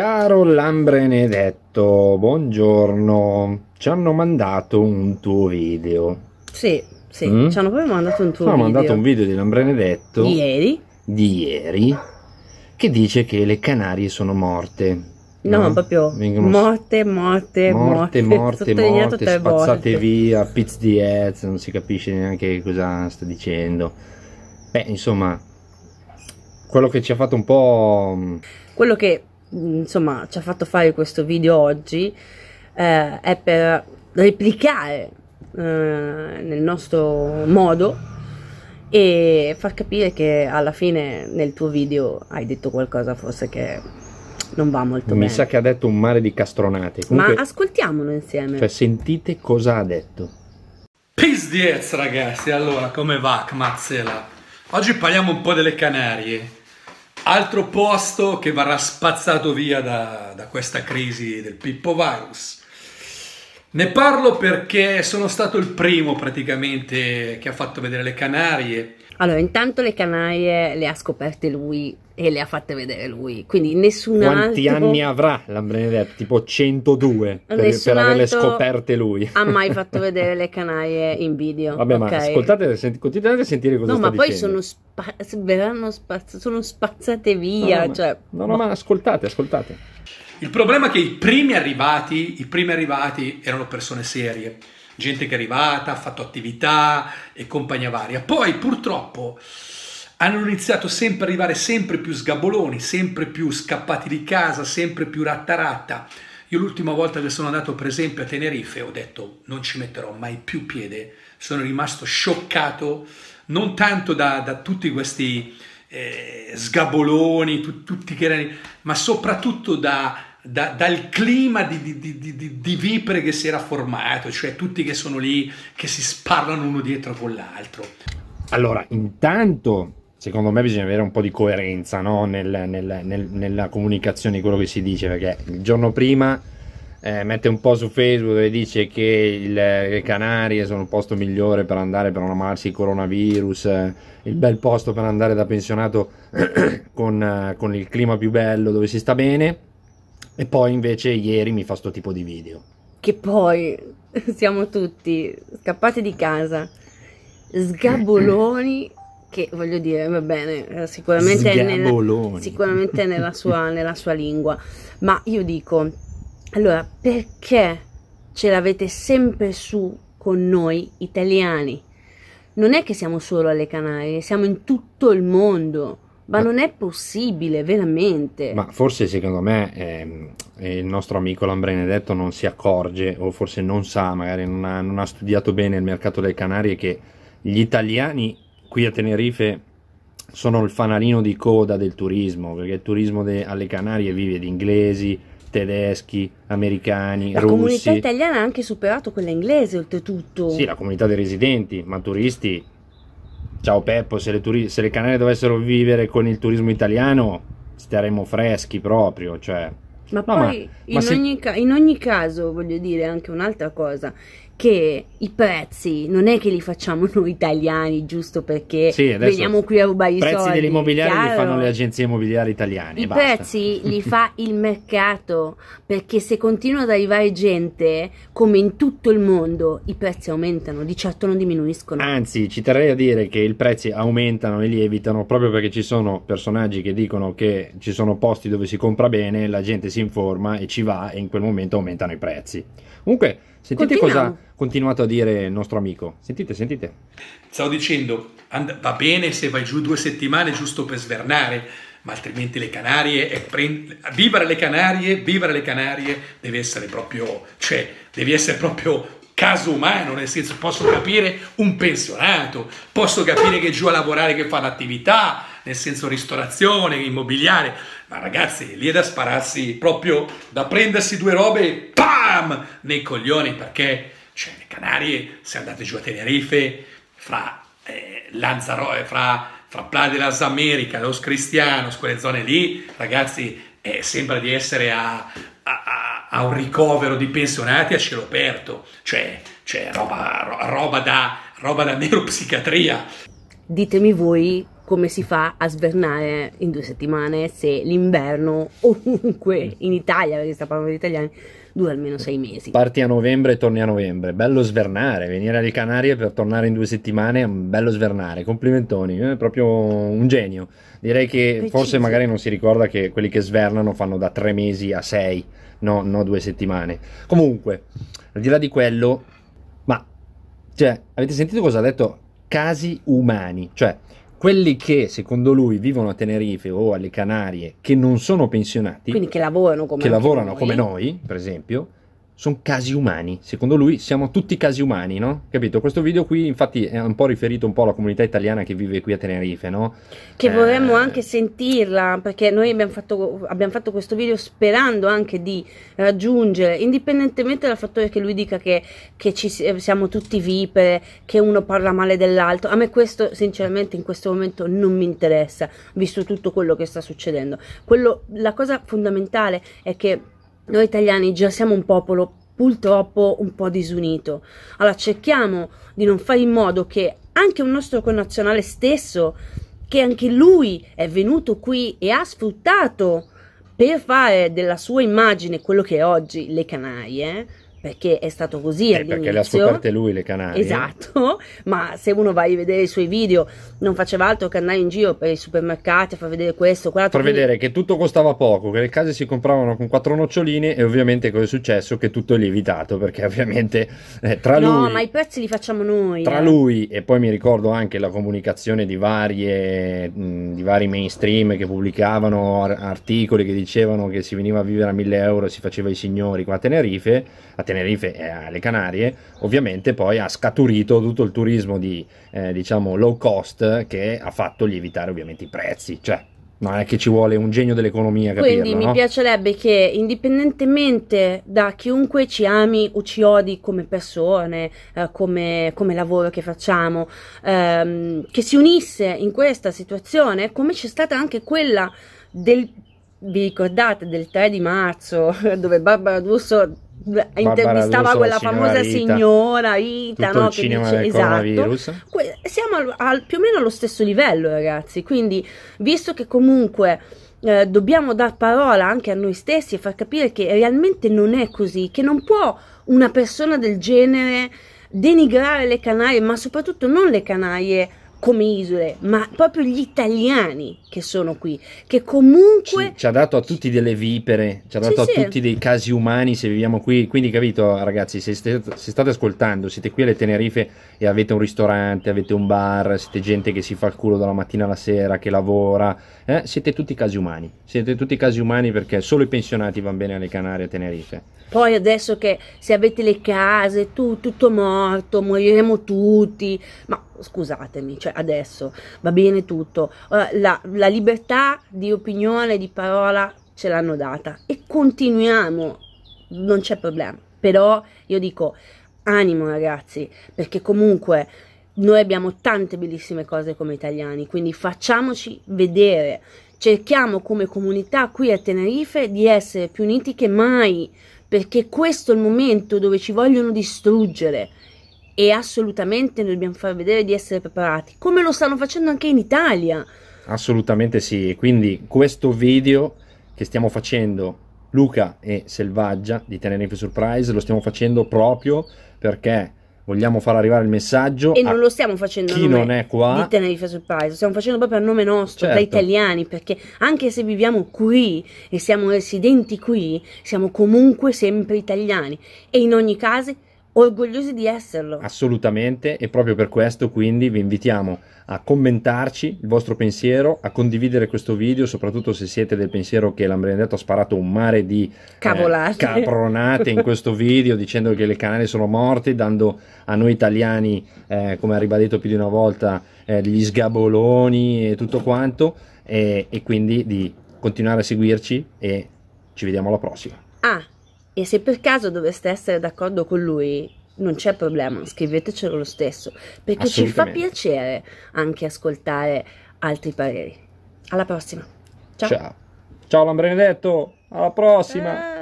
Caro Lambrenedetto, buongiorno. Ci hanno mandato un tuo video. Sì, sì, mm? ci hanno proprio mandato un tuo ci hanno video. mandato un video di Lambrenedetto. Di ieri. Di ieri. Che dice che le Canarie sono morte. No, no? Mm? proprio Vengono... morte, morte, morte, morte, morte, morte spazzate volte. via, pizz di Hez, non si capisce neanche cosa sta dicendo. Beh, insomma, quello che ci ha fatto un po'... Mm, quello che insomma ci ha fatto fare questo video oggi eh, è per replicare eh, nel nostro modo e far capire che alla fine nel tuo video hai detto qualcosa forse che non va molto Mi bene. Mi sa che ha detto un mare di castronate. Comunque, Ma ascoltiamolo insieme. Cioè sentite cosa ha detto. Peace ragazzi, allora come va Mazzela? Oggi parliamo un po' delle Canarie. Altro posto che verrà spazzato via da, da questa crisi del Pippo Virus ne parlo perché sono stato il primo praticamente che ha fatto vedere le Canarie. Allora, intanto le Canarie le ha scoperte lui e le ha fatte vedere lui, quindi nessun Quanti altro... anni avrà la Tipo 102 per, per averle scoperte lui. ha mai fatto vedere le Canarie in video. Vabbè, okay. ma ascoltate, senti, continuate a sentire cosa no, No, ma poi sono, spa- sono spazzate via, no, no, cioè... No, no, ma ascoltate, ascoltate. Il problema è che i primi arrivati, i primi arrivati erano persone serie, gente che è arrivata, ha fatto attività e compagnia varia. Poi purtroppo hanno iniziato sempre ad arrivare sempre più sgaboloni, sempre più scappati di casa, sempre più ratta ratta. Io l'ultima volta che sono andato per esempio a Tenerife ho detto non ci metterò mai più piede, sono rimasto scioccato non tanto da, da tutti questi eh, sgaboloni, tu, tutti che erano, ma soprattutto da da, dal clima di, di, di, di, vipere che si era formato, cioè tutti che sono lì che si sparlano uno dietro con l'altro. Allora, intanto, secondo me bisogna avere un po' di coerenza no? nel, nel, nel, nella comunicazione di quello che si dice, perché il giorno prima eh, mette un po' su Facebook dove dice che il, le Canarie sono il posto migliore per andare per non amarsi il coronavirus, il bel posto per andare da pensionato con, eh, con il clima più bello, dove si sta bene e poi invece ieri mi fa sto tipo di video. Che poi siamo tutti scappati di casa, sgaboloni, che voglio dire, va bene, eh, sicuramente, è nella, sicuramente è nella, sua, nella sua lingua. Ma io dico, allora, perché ce l'avete sempre su con noi italiani? Non è che siamo solo alle Canarie, siamo in tutto il mondo ma non è possibile, veramente. Ma forse secondo me ehm, eh, il nostro amico Lambrenedetto non si accorge, o forse non sa, magari non ha, non ha studiato bene il mercato delle Canarie, che gli italiani qui a Tenerife sono il fanalino di coda del turismo, perché il turismo de, alle Canarie vive di inglesi, tedeschi, americani, la russi. La comunità italiana ha anche superato quella inglese, oltretutto. Sì, la comunità dei residenti, ma turisti Ciao Peppo, se le, se le Canarie dovessero vivere con il turismo italiano staremmo freschi proprio, cioè... Ma no, poi ma, in, ma se... ogni in ogni caso voglio dire anche un'altra cosa, che i prezzi non è che li facciamo noi italiani giusto perché sì, veniamo qui a rubare i soldi. I prezzi dell'immobiliare li fanno le agenzie immobiliari italiane. I prezzi li fa il mercato perché se continua ad arrivare gente, come in tutto il mondo, i prezzi aumentano, di certo non diminuiscono. Anzi, ci terrei a dire che i prezzi aumentano e lievitano proprio perché ci sono personaggi che dicono che ci sono posti dove si compra bene, la gente si informa e ci va e in quel momento aumentano i prezzi. Comunque, sentite Continuo. cosa continuato a dire il nostro amico. Sentite, sentite. Stavo dicendo, and- va bene se vai giù due settimane giusto per svernare, ma altrimenti le Canarie, eh, pre- vivere le Canarie, vivere le Canarie deve essere proprio, cioè, devi essere proprio caso umano, nel senso posso capire un pensionato, posso capire che giù a lavorare che fa l'attività, nel senso ristorazione, immobiliare, ma ragazzi, lì è da spararsi proprio, da prendersi due robe, pam, nei coglioni, perché cioè le Canarie, se andate giù a Tenerife, fra eh, Lanzarote, eh, fra, fra Pla de las America, Los Cristianos, quelle zone lì, ragazzi, eh, sembra di essere a, a, a, un ricovero di pensionati a cielo aperto, cioè, cioè roba, roba, da, roba da neuropsichiatria. Ditemi voi come si fa a svernare in due settimane se l'inverno ovunque in Italia, perché sta parlando di italiani, dura almeno sei mesi. Parti a novembre e torni a novembre, bello svernare, venire alle Canarie per tornare in due settimane è un bello svernare, complimentoni, è eh, proprio un genio. Direi che Preciso. forse magari non si ricorda che quelli che svernano fanno da tre mesi a sei, no, no due settimane. Comunque, al di là di quello, ma cioè, avete sentito cosa ha detto? Casi umani, cioè quelli che secondo lui vivono a Tenerife o alle Canarie, che non sono pensionati, quindi che lavorano come, che lavorano noi. come noi, per esempio, sono casi umani. Secondo lui siamo tutti casi umani, no? Capito? Questo video qui infatti è un po' riferito un po' alla comunità italiana che vive qui a Tenerife, no? Che eh... vorremmo anche sentirla, perché noi abbiamo fatto, abbiamo fatto, questo video sperando anche di raggiungere, indipendentemente dal fattore che lui dica che, che ci, siamo tutti vipere, che uno parla male dell'altro, a me questo sinceramente in questo momento non mi interessa, visto tutto quello che sta succedendo. Quello, la cosa fondamentale è che Esatto. Noi italiani già siamo un popolo purtroppo un po' disunito. Allora cerchiamo di non fare in modo che anche un nostro connazionale stesso, che anche lui è venuto qui e ha sfruttato per fare della sua immagine quello che è oggi le Canarie, perché è stato così eh, perché le ha scoperte lui le canarie esatto ma se uno va a vedere i suoi video non faceva altro che andare in giro per i supermercati a far vedere questo quello. Far vedere che tutto costava poco che le case si compravano con quattro noccioline e ovviamente cosa è successo che tutto è lievitato perché ovviamente eh, tra no, lui no ma i prezzi li facciamo noi tra eh. lui e poi mi ricordo anche la comunicazione di varie mh, di vari mainstream che pubblicavano articoli che dicevano che si veniva a vivere a 1000 euro e si faceva i signori qua a Tenerife a Tenerife e alle Canarie, ovviamente poi ha scaturito tutto il turismo di, eh, diciamo, low cost che ha fatto lievitare ovviamente i prezzi, cioè non è che ci vuole un genio dell'economia capirlo, Quindi mi no? piacerebbe che indipendentemente da chiunque ci ami o ci odi come persone, eh, come, come, lavoro che facciamo, ehm, che si unisse in questa situazione come c'è stata anche quella del vi ricordate del 3 di marzo dove Barbara D'Urso intervistava Russo, quella famosa Rita, signora Ita, no, che dice, esatto. siamo al, al, più o meno allo stesso livello, ragazzi. Quindi, visto che comunque eh, dobbiamo dar parola anche a noi stessi e far capire che realmente non è così, che non può una persona del genere denigrare le canaie, ma soprattutto non le canaie come isole, ma proprio gli italiani che sono qui, che comunque... Ci, ci ha dato a tutti delle vipere, ci ha dato sì, a sì. tutti dei casi umani se viviamo qui, quindi capito ragazzi, se, ste, se state ascoltando, siete qui alle Tenerife e avete un ristorante, avete un bar, siete gente che si fa il culo dalla mattina alla sera, che lavora, eh, siete tutti casi umani, siete tutti casi umani perché solo i pensionati vanno bene alle Canarie a Tenerife. Poi adesso che se avete le case, tu, tutto morto, moriremo tutti, ma scusatemi, cioè adesso va bene tutto. La, la libertà di opinione, di parola ce l'hanno data e continuiamo, non c'è problema. Però io dico animo ragazzi, perché comunque noi abbiamo tante bellissime cose come italiani, quindi facciamoci vedere. Cerchiamo come comunità qui a Tenerife di essere più uniti che mai, perché questo è il momento dove ci vogliono distruggere e assolutamente dobbiamo far vedere di essere preparati, come lo stanno facendo anche in Italia. Assolutamente sì, quindi questo video che stiamo facendo Luca e Selvaggia di Tenerife Surprise lo stiamo facendo proprio perché vogliamo far arrivare il messaggio e non lo stiamo facendo chi non è qua di Tenerife Surprise lo stiamo facendo proprio a nome nostro certo. da italiani perché anche se viviamo qui e siamo residenti qui siamo comunque sempre italiani e in ogni caso orgogliosi di esserlo. Assolutamente e proprio per questo quindi vi invitiamo a commentarci il vostro pensiero, a condividere questo video, soprattutto se siete del pensiero che l'Ambrendetto ha sparato un mare di eh, Cavolate. Eh, capronate in questo video dicendo che le canali sono morte, dando a noi italiani, eh, come ha ribadito più di una volta, eh, gli sgaboloni e tutto quanto e, e quindi di continuare a seguirci e ci vediamo alla prossima. Ah e se per caso doveste essere d'accordo con lui, non c'è problema, scrivetecelo lo stesso, perché ci fa piacere anche ascoltare altri pareri. Alla prossima. Ciao. Ciao, Ciao Benedetto, alla prossima. Ah.